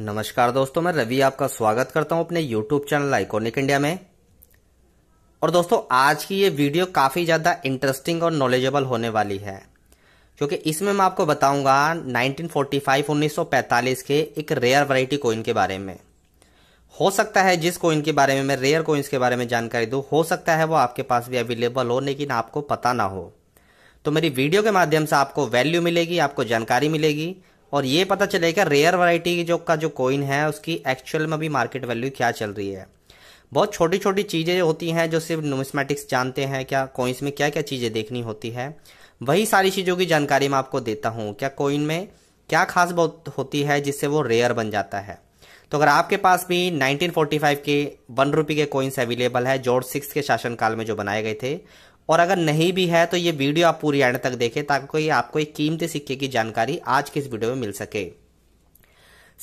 नमस्कार दोस्तों मैं रवि आपका स्वागत करता हूं अपने यूट्यूब चैनल आइकोनिक इंडिया में और दोस्तों आज की ये वीडियो काफ़ी ज़्यादा इंटरेस्टिंग और नॉलेजेबल होने वाली है क्योंकि इसमें मैं आपको बताऊंगा 1945 1945 के एक रेयर वैरायटी कोइन के बारे में हो सकता है जिस कोइन के बारे में मैं रेयर कोइंस के बारे में जानकारी दूँ हो सकता है वो आपके पास भी अवेलेबल हो लेकिन आपको पता ना हो तो मेरी वीडियो के माध्यम से आपको वैल्यू मिलेगी आपको जानकारी मिलेगी और ये पता चलेगा रेयर वराइटी जो का जो कोइन है उसकी एक्चुअल में भी मार्केट वैल्यू क्या चल रही है बहुत छोटी छोटी चीज़ें होती हैं जो सिर्फ नोमिसमेटिक्स जानते हैं क्या कोइंस में क्या क्या चीज़ें देखनी होती है वही सारी चीज़ों की जानकारी मैं आपको देता हूँ क्या कोइन में क्या खास बहुत होती है जिससे वो रेयर बन जाता है तो अगर आपके पास भी 1945 के वन रुपी के कोइंस अवेलेबल है जॉर्ज सिक्स के शासनकाल में जो बनाए गए थे और अगर नहीं भी है तो ये वीडियो आप पूरी एंड तक देखें ताकि कोई आपको एक कीमती सिक्के की जानकारी आज की इस वीडियो में मिल सके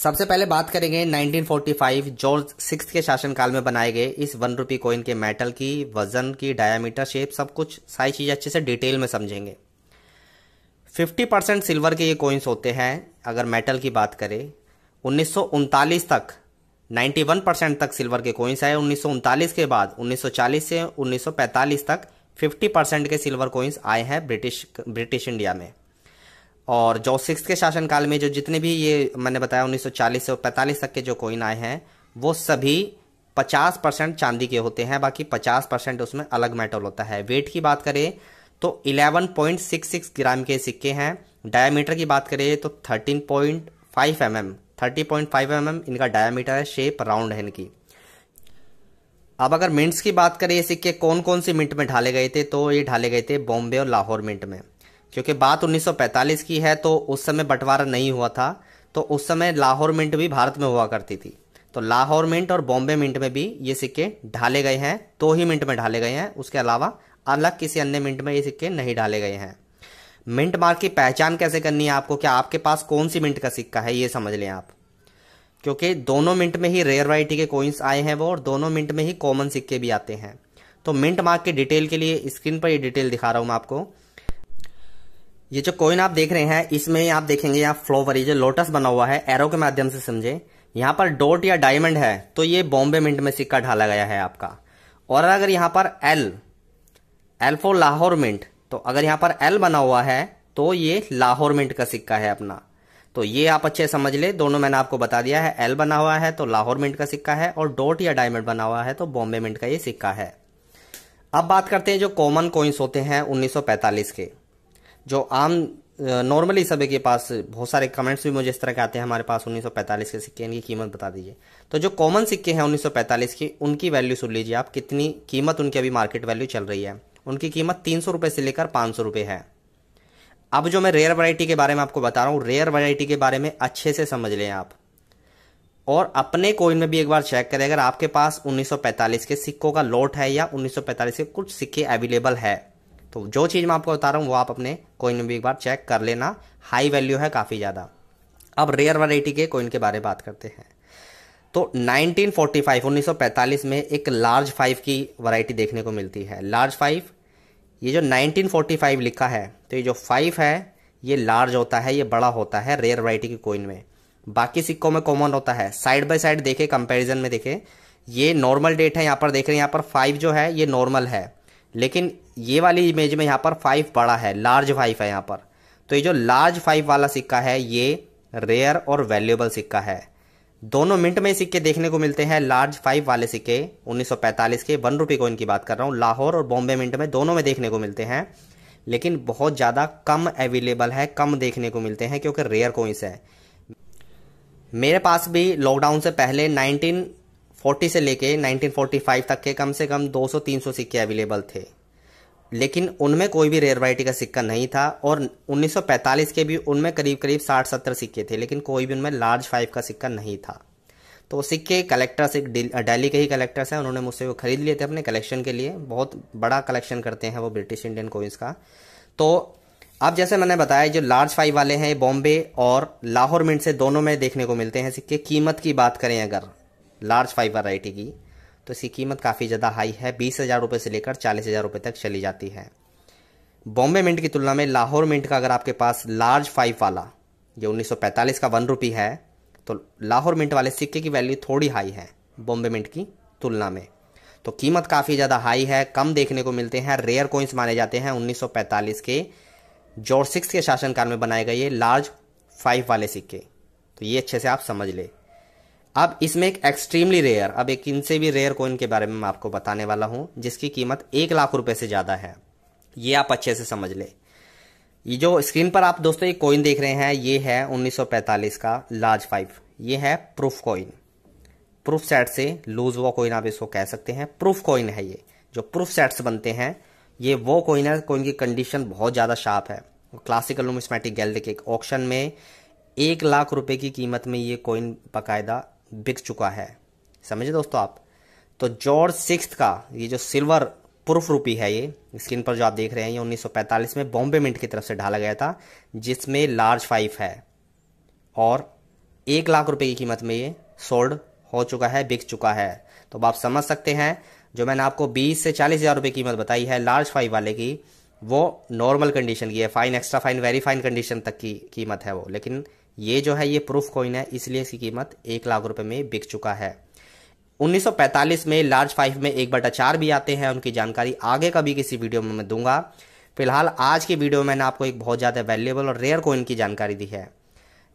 सबसे पहले बात करेंगे 1945 जॉर्ज सिक्स के शासनकाल में बनाए गए इस वन रुपी कोइन के मेटल की वजन की डायामीटर शेप सब कुछ सारी चीज़ अच्छे से डिटेल में समझेंगे 50 परसेंट सिल्वर के ये कोइंस होते हैं अगर मेटल की बात करें उन्नीस तक 91 परसेंट तक सिल्वर के कोइंस आए उन्नीस के बाद 1940 से 1945 तक फिफ्टी परसेंट के सिल्वर कोइंस आए हैं ब्रिटिश ब्रिटिश इंडिया में और जो सिक्स के शासनकाल में जो जितने भी ये मैंने बताया 1940 से 45 तक के जो कोइन आए हैं वो सभी 50 परसेंट चांदी के होते हैं बाकी 50 परसेंट उसमें अलग मेटल होता है वेट की बात करें तो 11.66 ग्राम के सिक्के हैं डायामीटर की बात करें तो 13.5 M M point five M M इनका डायामीटर है शेप राउंड है इनकी अब अगर मिंट्स की बात करें ये सिक्के कौन कौन सी मिंट में ढाले गए थे तो ये ढाले गए थे बॉम्बे और लाहौर मिंट में क्योंकि बात 1945 की है तो उस समय बंटवारा नहीं हुआ था तो उस समय लाहौर मिंट भी भारत में हुआ करती थी तो लाहौर मिंट और बॉम्बे मिंट में भी ये सिक्के ढाले गए हैं तो ही मिंट में ढाले गए हैं उसके अलावा अलग किसी अन्य मिंट में ये सिक्के नहीं ढाले गए हैं मिंट मार्क की पहचान कैसे करनी है आपको क्या आपके पास कौन सी मिंट का सिक्का है ये समझ लें आप क्योंकि दोनों मिनट में ही रेयर वराइटी के कोइंस आए हैं वो और दोनों मिनट में ही कॉमन सिक्के भी आते हैं तो मिंट मार्क के डिटेल के लिए स्क्रीन पर ये डिटेल दिखा रहा हूँ मैं आपको ये जो कोइन आप देख रहे हैं इसमें आप देखेंगे यहाँ फ्लोवर ये जो लोटस बना हुआ है एरो के माध्यम से समझे यहाँ पर डॉट या डायमंड है तो ये बॉम्बे मिंट में सिक्का ढाला गया है आपका और अगर यहाँ पर L L for Lahore mint तो अगर यहाँ पर एल बना हुआ है तो ये लाहौर मिंट का सिक्का है अपना तो ये आप अच्छे समझ ले दोनों मैंने आपको बता दिया है एल बना हुआ है तो लाहौर मिंट का सिक्का है और डॉट या डायमंड बना हुआ है तो बॉम्बे मिंट का ये सिक्का है अब बात करते हैं जो कॉमन कॉइन्स होते हैं 1945 के जो आम नॉर्मली सभी के पास बहुत सारे कमेंट्स भी मुझे इस तरह के आते हैं हमारे पास 1945 के सिक्के इनकी कीमत बता दीजिए तो जो कॉमन सिक्के हैं 1945 की उनकी वैल्यू सुन लीजिए आप कितनी कीमत उनकी अभी मार्केट वैल्यू चल रही है उनकी कीमत तीन सौ से लेकर पाँच सौ है अब जो मैं रेयर वैरायटी के बारे में आपको बता रहा हूँ रेयर वैरायटी के बारे में अच्छे से समझ लें आप और अपने कोइन में भी एक बार चेक करें अगर आपके पास 1945 के सिक्कों का लोट है या 1945 के कुछ सिक्के अवेलेबल है तो जो चीज़ मैं आपको बता रहा हूँ वो आप अपने कोइन में भी एक बार चेक कर लेना हाई वैल्यू है काफ़ी ज़्यादा अब रेयर वरायटी के कोइन के बारे में बात करते हैं तो 1945 1945 में एक लार्ज फाइव की वैरायटी देखने को मिलती है लार्ज फाइव ये जो 1945 लिखा है तो ये जो फाइव है ये लार्ज होता है ये बड़ा होता है रेयर वराइटी के कोइन में बाकी सिक्कों में कॉमन होता है साइड बाय साइड देखे कंपैरिजन में देखे ये नॉर्मल डेट है यहाँ पर देख रहे हैं यहाँ पर फाइव जो है ये नॉर्मल है लेकिन ये वाली इमेज में यहाँ पर फाइव बड़ा है लार्ज फाइव है यहाँ पर तो ये जो लार्ज फाइव वाला सिक्का है ये रेयर और वैल्यूएबल सिक्का है दोनों मिनट में सिक्के देखने को मिलते हैं लार्ज फाइव वाले सिक्के 1945 के वन रुपी कोइन की बात कर रहा हूँ लाहौर और बॉम्बे मिनट में दोनों में देखने को मिलते हैं लेकिन बहुत ज़्यादा कम अवेलेबल है कम देखने को मिलते हैं क्योंकि रेयर कोइंस है मेरे पास भी लॉकडाउन से पहले 1940 से लेके 1945 तक के कम से कम 200-300 सिक्के अवेलेबल थे लेकिन उनमें कोई भी रेयर वाइटी का सिक्का नहीं था और 1945 के भी उनमें करीब करीब 60-70 सिक्के थे लेकिन कोई भी उनमें लार्ज फाइव का सिक्का नहीं था तो सिक्के कलेक्टर्स एक डेली के ही कलेक्टर्स हैं उन्होंने मुझसे वो खरीद लिए थे अपने कलेक्शन के लिए बहुत बड़ा कलेक्शन करते हैं वो ब्रिटिश इंडियन कोइंस का तो अब जैसे मैंने बताया जो लार्ज फाइव वाले हैं बॉम्बे और लाहौर मिंट से दोनों में देखने को मिलते हैं सिक्के कीमत की बात करें अगर लार्ज फाइव वैरायटी की तो इसकी कीमत काफ़ी ज़्यादा हाई है बीस हज़ार रुपये से लेकर चालीस हज़ार रुपये तक चली जाती है बॉम्बे मिंट की तुलना में लाहौर मिंट का अगर आपके पास लार्ज फाइव वाला ये 1945 का वन रुपी है तो लाहौर मिंट वाले सिक्के की वैल्यू थोड़ी हाई है बॉम्बे मिंट की तुलना में तो कीमत काफ़ी ज़्यादा हाई है कम देखने को मिलते हैं रेयर कोइंस माने जाते हैं उन्नीस के जॉर्ज सिक्स के शासनकाल में बनाए गए ये लार्ज फाइव वाले सिक्के तो ये अच्छे से आप समझ लें अब इसमें एक एक्सट्रीमली रेयर अब एक इनसे भी रेयर कॉइन के बारे में मैं आपको बताने वाला हूं जिसकी कीमत एक लाख रुपए से ज़्यादा है ये आप अच्छे से समझ ले ये जो स्क्रीन पर आप दोस्तों ये कॉइन देख रहे हैं ये है 1945 का लार्ज फाइव ये है प्रूफ कॉइन प्रूफ सेट से लूज वो कॉइन आप इसको कह सकते हैं प्रूफ कॉइन है ये जो प्रूफ सेट्स बनते हैं ये वो कॉइन है कॉइन की कंडीशन बहुत ज़्यादा शार्प है क्लासिकल नोमिस्मेटिक गैलरी के ऑप्शन में एक लाख रुपए की कीमत में ये कॉइन बाकायदा बिक चुका है समझे दोस्तों आप तो जॉर्ज सिक्स का ये जो सिल्वर प्रूफ रूपी है ये स्क्रीन पर जो आप देख रहे हैं ये 1945 में बॉम्बे मिंट की तरफ से ढाला गया था जिसमें लार्ज फाइव है और एक लाख रुपए की कीमत में ये सोल्ड हो चुका है बिक चुका है तो आप समझ सकते हैं जो मैंने आपको 20 से चालीस हज़ार रुपये कीमत बताई है लार्ज फाइव वाले की वो नॉर्मल कंडीशन की है fine extra fine very fine condition तक की कीमत है वो लेकिन ये जो है ये प्रूफ कॉइन है इसलिए इसकी कीमत एक लाख रुपए में बिक चुका है 1945 में लार्ज फाइव में एक बटा चार भी आते हैं उनकी जानकारी आगे कभी किसी वीडियो में मैं दूंगा फिलहाल आज की वीडियो में मैंने आपको एक बहुत ज़्यादा वैल्यूएबल और रेयर कोइन की जानकारी दी है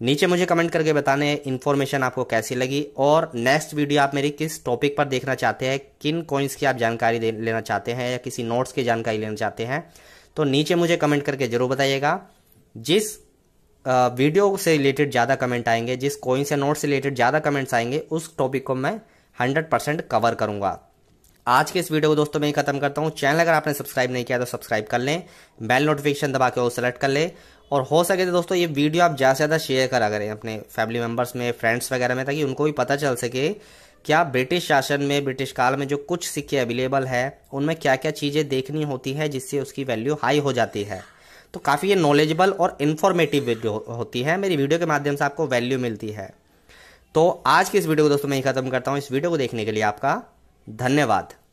नीचे मुझे कमेंट करके बताने इन्फॉर्मेशन आपको कैसी लगी और नेक्स्ट वीडियो आप मेरी किस टॉपिक पर देखना चाहते हैं किन कोइंस की आप जानकारी लेना चाहते हैं या किसी नोट्स की जानकारी लेना चाहते हैं तो नीचे मुझे कमेंट करके ज़रूर बताइएगा जिस वीडियो से रिलेटेड ज़्यादा कमेंट आएंगे जिस कोइंस से नोट से रिलेटेड ज़्यादा कमेंट्स आएंगे उस टॉपिक को मैं हंड्रेड परसेंट कवर करूँगा आज के इस वीडियो को दोस्तों मैं खत्म करता हूँ चैनल अगर आपने सब्सक्राइब नहीं किया तो सब्सक्राइब कर लें बेल नोटिफिकेशन दबा के वो सेलेक्ट कर लें और हो सके तो दोस्तों ये वीडियो आप ज़्यादा से ज़्यादा शेयर करा करें अपने फैमिली मेम्बर्स में फ्रेंड्स वगैरह में ताकि उनको भी पता चल सके क्या ब्रिटिश शासन में ब्रिटिश काल में जो कुछ सिक्के अवेलेबल है उनमें क्या क्या चीज़ें देखनी होती है जिससे उसकी वैल्यू हाई हो जाती है तो काफ़ी ये नॉलेजेबल और इन्फॉर्मेटिव वीडियो होती है मेरी वीडियो के माध्यम से आपको वैल्यू मिलती है तो आज की इस वीडियो को दोस्तों मैं ही खत्म करता हूँ इस वीडियो को देखने के लिए आपका धन्यवाद